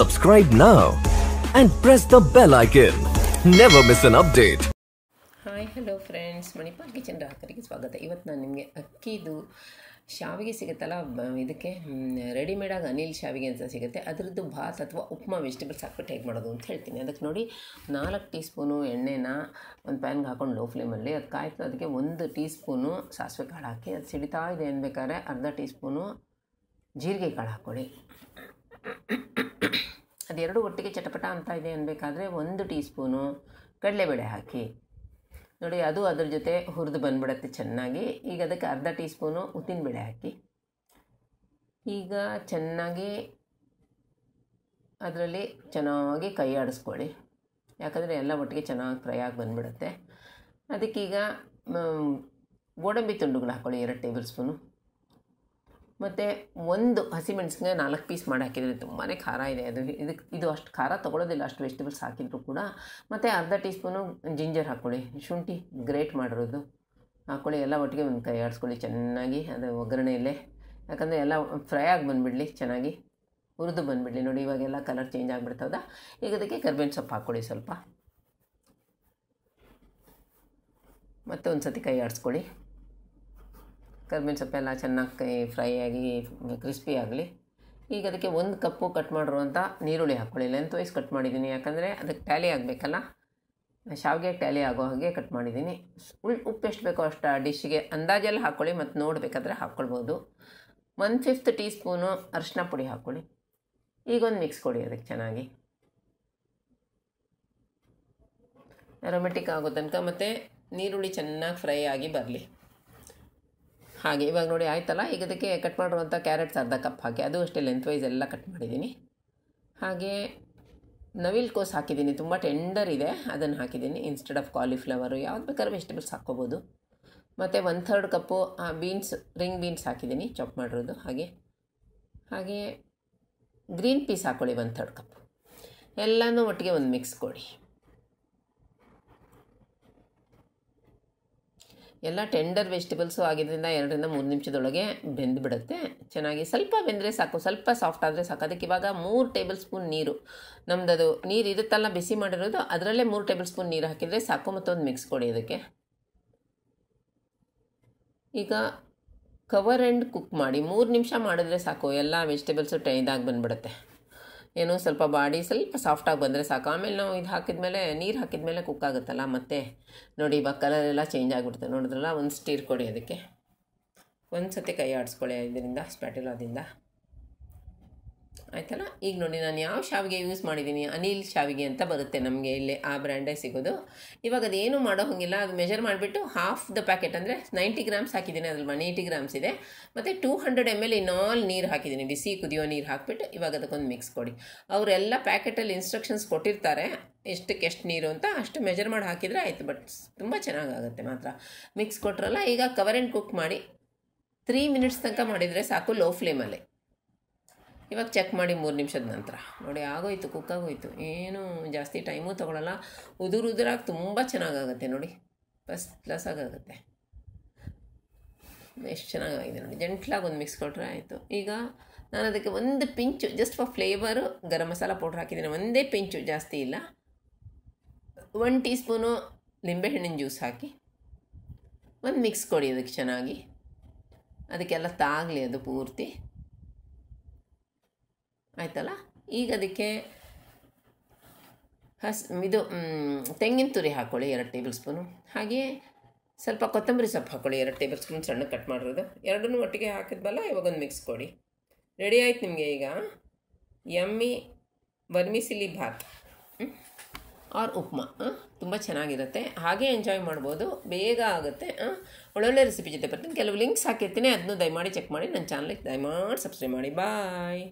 Subscribe now and press the bell icon. Never hi hello friends Manipal kitchen ಗ್ರಾಹಕರಿಗೆ ಸ್ವಾಗತ ಇವತ್ತು ನಾನು ನಿಮಗೆ ಅಕ್ಕಿದು ಶಾವಿಗೆ ಸಿಗುತ್ತಲ್ಲ ಇದಕ್ಕೆ ರೆಡಿಮೇಡಾಗಿ ಅನಿಲ್ ಶಾವಿಗೆ ಅಂತ ಸಿಗುತ್ತೆ ಅದರದ್ದು ಭಾತ್ ಅಥವಾ ಉಪ್ಮಾ ವೆಜಿಟೇಬಲ್ಸ್ ಹಾಕ್ಬಿಟ್ಟು ಹೇಗೆ ಮಾಡೋದು ಅಂತ ಹೇಳ್ತೀನಿ ಅದಕ್ಕೆ ನೋಡಿ ನಾಲ್ಕು ಟೀ ಸ್ಪೂನು ಎಣ್ಣೆನ ಒಂದು ಪ್ಯಾನ್ಗೆ ಹಾಕೊಂಡು ಲೋ ಫ್ಲೇಮಲ್ಲಿ ಅದು ಕಾಯ್ತು ಅದಕ್ಕೆ ಒಂದು ಟೀ ಸ್ಪೂನು ಸಾಸಿವೆ ಕಾಳು ಹಾಕಿ ಅದು ಸಿಡಿತಾ ಇದೆ ಅನ್ಬೇಕಾದ್ರೆ ಅರ್ಧ ಟೀ ಸ್ಪೂನು ಜೀರಿಗೆ ಕಾಳು ಹಾಕ್ಕೊಳ್ಳಿ ಅದೆರಡು ಒಟ್ಟಿಗೆ ಚಟಪಟ ಅಂತ ಇದೆ ಅನ್ನಬೇಕಾದ್ರೆ ಒಂದು ಟೀ ಸ್ಪೂನು ಕಡಲೆಬೇಳೆ ಹಾಕಿ ನೋಡಿ ಅದು ಅದ್ರ ಜೊತೆ ಹುರಿದು ಬಂದ್ಬಿಡತ್ತೆ ಚೆನ್ನಾಗಿ ಈಗ ಅದಕ್ಕೆ ಅರ್ಧ ಟೀ ಸ್ಪೂನು ಬೇಳೆ ಹಾಕಿ ಈಗ ಚೆನ್ನಾಗಿ ಅದರಲ್ಲಿ ಚೆನ್ನಾಗಿ ಕೈ ಆಡಿಸ್ಕೊಳ್ಳಿ ಯಾಕಂದರೆ ಎಲ್ಲ ಒಟ್ಟಿಗೆ ಚೆನ್ನಾಗಿ ಫ್ರೈ ಆಗಿ ಬಂದ್ಬಿಡುತ್ತೆ ಅದಕ್ಕೀಗ ಗೋಡಂಬಿ ತುಂಡುಗಳು ಹಾಕ್ಕೊಳ್ಳಿ ಎರಡು ಟೇಬಲ್ ಸ್ಪೂನು ಮತ್ತು ಒಂದು ಹಸಿಮೆಣಸಿನ ನಾಲ್ಕು ಪೀಸ್ ಮಾಡಿ ಹಾಕಿದ್ರೆ ತುಂಬಾ ಖಾರ ಇದೆ ಅದು ಇದಕ್ಕೆ ಇದು ಅಷ್ಟು ಖಾರ ತೊಗೊಳೋದಿಲ್ಲ ಅಷ್ಟು ವೆಜಿಟೇಬಲ್ಸ್ ಹಾಕಿದ್ರು ಕೂಡ ಮತ್ತು ಅರ್ಧ ಟೀ ಸ್ಪೂನು ಜಿಂಜರ್ ಹಾಕ್ಕೊಳ್ಳಿ ಶುಂಠಿ ಗ್ರೇಟ್ ಮಾಡಿರೋದು ಹಾಕ್ಕೊಳ್ಳಿ ಎಲ್ಲ ಒಟ್ಟಿಗೆ ಒಂದು ಕೈ ಆಡಿಸ್ಕೊಳ್ಳಿ ಚೆನ್ನಾಗಿ ಅದು ಒಗ್ಗರಣೆಯಲ್ಲೇ ಯಾಕಂದರೆ ಎಲ್ಲ ಫ್ರೈ ಆಗಿ ಬಂದುಬಿಡಲಿ ಚೆನ್ನಾಗಿ ಹುರಿದು ಬಂದುಬಿಡಲಿ ನೋಡಿ ಇವಾಗೆಲ್ಲ ಕಲರ್ ಚೇಂಜ್ ಆಗಿಬಿಡ್ತದ ಈಗ ಅದಕ್ಕೆ ಕರ್ಬೇವಿನ ಸೊಪ್ಪು ಹಾಕ್ಕೊಳ್ಳಿ ಸ್ವಲ್ಪ ಮತ್ತೆ ಒಂದು ಸತಿ ಕೈ ಆಡಿಸ್ಕೊಳ್ಳಿ ಕರ್ಬೇವಿನ ಸೊಪ್ಪೆಲ್ಲ ಚೆನ್ನಾಗಿ ಫ್ರೈ ಆಗಿ ಕ್ರಿಸ್ಪಿ ಆಗಲಿ ಈಗ ಅದಕ್ಕೆ ಒಂದು ಕಪ್ಪು ಕಟ್ ಮಾಡಿರುವಂಥ ನೀರುಳ್ಳಿ ಹಾಕ್ಕೊಳ್ಳಿ ಲೆಂತ್ ವೈಸ್ ಕಟ್ ಮಾಡಿದ್ದೀನಿ ಯಾಕಂದರೆ ಅದಕ್ಕೆ ಟ್ಯಾಲಿ ಆಗಬೇಕಲ್ಲ ಶಾವಿಗೆ ಟ್ಯಾಲಿ ಆಗೋ ಹಾಗೆ ಕಟ್ ಮಾಡಿದ್ದೀನಿ ಉಳ್ ಉಪ್ಪು ಎಷ್ಟು ಬೇಕೋ ಅಷ್ಟು ಆ ಡಿಶ್ಗೆ ಅಂದಾಜಲ್ಲಿ ಹಾಕ್ಕೊಳ್ಳಿ ಮತ್ತು ನೋಡಬೇಕಾದ್ರೆ ಹಾಕ್ಕೊಳ್ಬೋದು ಒನ್ ಫಿಫ್ತ್ ಟೀ ಸ್ಪೂನು ಅರಿಶಿನ ಪುಡಿ ಹಾಕ್ಕೊಳ್ಳಿ ಈಗೊಂದು ಮಿಕ್ಸ್ ಕೊಡಿ ಅದಕ್ಕೆ ಚೆನ್ನಾಗಿ ಅರೋಮೆಟಿಕ್ ಆಗೋ ತನಕ ಮತ್ತು ನೀರುಳ್ಳಿ ಚೆನ್ನಾಗಿ ಫ್ರೈ ಆಗಿ ಬರಲಿ ಹಾಗೆ ಇವಾಗ ನೋಡಿ ಆಯ್ತಲ್ಲ ಈಗ ಅದಕ್ಕೆ ಕಟ್ ಮಾಡಿರುವಂಥ ಕ್ಯಾರೆಟ್ಸ್ ಅರ್ಧ ಕಪ್ ಹಾಕಿ ಅದು ಅಷ್ಟೇ ಲೆಂತ್ ವೈಸ್ ಎಲ್ಲ ಕಟ್ ಮಾಡಿದ್ದೀನಿ ಹಾಗೆ ನವಿಲ್ ಕೋಸ್ ಹಾಕಿದ್ದೀನಿ ತುಂಬ ಟೆಂಡರ್ ಇದೆ ಅದನ್ನು ಹಾಕಿದ್ದೀನಿ ಇನ್ಸ್ಟೆಡ್ ಆಫ್ ಕಾಲಿಫ್ಲವರು ಯಾವ್ದು ಬೇಕಾದ್ರೂ ವೆಜಿಟೇಬಲ್ಸ್ ಹಾಕ್ಕೋಬೋದು ಮತ್ತು one third cup beans ring beans ಹಾಕಿದ್ದೀನಿ ಚಾಪ್ ಮಾಡಿರೋದು ಹಾಗೆ ಹಾಗೆ ಗ್ರೀನ್ ಪೀಸ್ ಹಾಕ್ಕೊಳ್ಳಿ ಒನ್ ಥರ್ಡ್ ಕಪ್ ಎಲ್ಲನೂ ಒಟ್ಟಿಗೆ ಒಂದು ಮಿಕ್ಸ್ ಕೊಡಿ ಎಲ್ಲ ಟೆಂಡರ್ ವೆಜಿಟೇಬಲ್ಸು ಆಗಿದ್ದರಿಂದ ಎರಡರಿಂದ ಮೂರು ನಿಮಿಷದೊಳಗೆ ಬೆಂದು ಬಿಡುತ್ತೆ ಚೆನ್ನಾಗಿ ಸ್ವಲ್ಪ ಬೆಂದರೆ ಸಾಕು ಸ್ವಲ್ಪ ಸಾಫ್ಟ್ ಆದರೆ ಸಾಕು ಅದಕ್ಕೆ ಇವಾಗ ಮೂರು ಟೇಬಲ್ ಸ್ಪೂನ್ ನೀರು ನಮ್ಮದದು ನೀರು ಇರುತ್ತಲ್ಲ ಬಿಸಿ ಮಾಡಿರೋದು ಅದರಲ್ಲೇ ಮೂರು ಟೇಬಲ್ ಸ್ಪೂನ್ ನೀರು ಹಾಕಿದರೆ ಸಾಕು ಮತ್ತೊಂದು ಮಿಕ್ಸ್ ಕೊಡಿ ಅದಕ್ಕೆ ಈಗ ಕವರ್ ಆ್ಯಂಡ್ ಕುಕ್ ಮಾಡಿ ಮೂರು ನಿಮಿಷ ಮಾಡಿದ್ರೆ ಸಾಕು ಎಲ್ಲ ವೆಜಿಟೇಬಲ್ಸು ಟೈದಾಗಿ ಬಂದ್ಬಿಡುತ್ತೆ ಬಂದುಬಿಡುತ್ತೆ ಏನು ಸ್ವಲ್ಪ ಬಾಡಿ ಸ್ವಲ್ಪ ಸಾಫ್ಟಾಗಿ ಬಂದರೆ ಸಾಕು ಆಮೇಲೆ ನಾವು ಇದು ಹಾಕಿದ್ಮೇಲೆ ನೀರು ಮೇಲೆ ಕುಕ್ ಆಗುತ್ತಲ್ಲ ಮತ್ತೆ ನೋಡಿ ಇವಾಗ ಕಲರೆಲ್ಲ ಚೇಂಜ್ ಆಗಿಬಿಡ್ತದೆ ನೋಡಿದ್ರಲ್ಲ ಒಂದು ಸ್ಟೀರ್ ಕೊಡಿ ಅದಕ್ಕೆ ಒಂದು ಸತಿ ಕೈ ಆಡಿಸ್ಕೊಳ್ಳಿ ಇದರಿಂದ ಸ್ಪ್ಯಾಟಿಲಾದಿಂದ ಆಯಿತಲ್ಲ ಈಗ ನೋಡಿ ನಾನು ಯಾವ ಶಾವಿಗೆ ಯೂಸ್ ಮಾಡಿದ್ದೀನಿ ಅನಿಲ್ ಶಾವಿಗೆ ಅಂತ ಬರುತ್ತೆ ನಮಗೆ ಇಲ್ಲಿ ಆ ಬ್ರ್ಯಾಂಡೇ ಸಿಗೋದು ಇವಾಗ ಅದೇನು ಮಾಡೋ ಹಂಗಿಲ್ಲ ಅದು ಮೆಜರ್ ಮಾಡಿಬಿಟ್ಟು ಹಾಫ್ ದ ಪ್ಯಾಕೆಟ್ ಅಂದರೆ ನೈಂಟಿ ಗ್ರಾಮ್ಸ್ ಹಾಕಿದ್ದೀನಿ ಅದ್ರಲ್ಲಿ ಒನ್ ಏಯ್ಟಿ ಗ್ರಾಮ್ಸ್ ಇದೆ ಮತ್ತು ಟೂ ಹಂಡ್ರೆಡ್ ಎಮ್ ಎಲ್ ಆಲ್ ನೀರು ಹಾಕಿದ್ದೀನಿ ಬಿಸಿ ಕುದಿಯೋ ನೀರು ಹಾಕಿಬಿಟ್ಟು ಇವಾಗ ಅದಕ್ಕೊಂದು ಮಿಕ್ಸ್ ಕೊಡಿ ಅವರೆಲ್ಲ ಪ್ಯಾಕೆಟಲ್ಲಿ ಇನ್ಸ್ಟ್ರಕ್ಷನ್ಸ್ ಕೊಟ್ಟಿರ್ತಾರೆ ಎಷ್ಟಕ್ಕೆ ಎಷ್ಟು ನೀರು ಅಂತ ಅಷ್ಟು ಮೆಜರ್ ಮಾಡಿ ಹಾಕಿದರೆ ಆಯಿತು ಬಟ್ ತುಂಬ ಚೆನ್ನಾಗಾಗುತ್ತೆ ಮಾತ್ರ ಮಿಕ್ಸ್ ಕೊಟ್ರಲ್ಲ ಈಗ ಕವರ್ ಆ್ಯಂಡ್ ಕುಕ್ ಮಾಡಿ ತ್ರೀ ಮಿನಿಟ್ಸ್ ತನಕ ಮಾಡಿದರೆ ಸಾಕು ಲೋ ಫ್ಲೇಮಲ್ಲಿ ಇವಾಗ ಚೆಕ್ ಮಾಡಿ ಮೂರು ನಿಮಿಷದ ನಂತರ ನೋಡಿ ಆಗೋಯ್ತು ಕುಕ್ಕಾಗೋಯ್ತು ಏನು ಜಾಸ್ತಿ ಟೈಮು ತೊಗೊಳಲ್ಲ ಉದುರು ಉದುರಾಗಿ ತುಂಬ ಚೆನ್ನಾಗಾಗುತ್ತೆ ನೋಡಿ ಫಸ್ಟ್ ಆಗುತ್ತೆ ಎಷ್ಟು ಚೆನ್ನಾಗಾಗಿದೆ ನೋಡಿ ಜೆಂಟ್ಲಾಗಿ ಒಂದು ಮಿಕ್ಸ್ ಕೊಟ್ಟರೆ ಆಯಿತು ಈಗ ನಾನು ಅದಕ್ಕೆ ಒಂದು pinch just for flavour garam masala powder ಹಾಕಿದ್ದೀನಿ ಒಂದೇ ಪಿಂಚು ಜಾಸ್ತಿ ಇಲ್ಲ ಒನ್ ಟೀ ಸ್ಪೂನು ಲಿಂಬೆಹಣ್ಣಿನ ಜ್ಯೂಸ್ ಹಾಕಿ ಒಂದು ಮಿಕ್ಸ್ ಕೊಡಿ ಅದಕ್ಕೆ ಚೆನ್ನಾಗಿ ಅದಕ್ಕೆಲ್ಲ ತಾಗಲಿ ಅದು ಪೂರ್ತಿ ಆಯ್ತಲ್ಲ ಈಗ ಅದಕ್ಕೆ ಹಸ್ ಇದು ತೆಂಗಿನ ತುರಿ ಹಾಕ್ಕೊಳ್ಳಿ ಎರಡು ಟೇಬಲ್ ಸ್ಪೂನು ಹಾಗೆಯೇ ಸ್ವಲ್ಪ ಕೊತ್ತಂಬರಿ ಸೊಪ್ಪು ಹಾಕ್ಕೊಳ್ಳಿ ಎರಡು ಟೇಬಲ್ ಸ್ಪೂನ್ ಸಣ್ಣ ಕಟ್ ಮಾಡಿರೋದು ಎರಡನ್ನೂ ಒಟ್ಟಿಗೆ ಹಾಕಿದ್ವಲ್ಲ ಇವಾಗೊಂದು ಮಿಕ್ಸ್ ಕೊಡಿ ರೆಡಿ ಆಯ್ತು ನಿಮಗೆ ಈಗ ಎಮ್ಮಿ ಬರ್ಮಿಸಿಲಿ ಭಾತ್ ಆರ್ ಉಪ್ಮಾ ತುಂಬ ಚೆನ್ನಾಗಿರುತ್ತೆ ಹಾಗೆ ಎಂಜಾಯ್ ಮಾಡ್ಬೋದು ಬೇಗ ಆಗುತ್ತೆ ಒಳ್ಳೊಳ್ಳೆ ರೆಸಿಪಿ ಜೊತೆ ಬರ್ತೀನಿ ಕೆಲವು ಲಿಂಕ್ಸ್ ಹಾಕಿರ್ತೀನಿ ಅದನ್ನು ದಯಮಾಡಿ ಚೆಕ್ ಮಾಡಿ ನನ್ನ ಚಾನಲಿಗೆ ದಯಮಾಡಿ ಸಬ್ಸ್ಕ್ರೈಬ್ ಮಾಡಿ ಬಾಯ್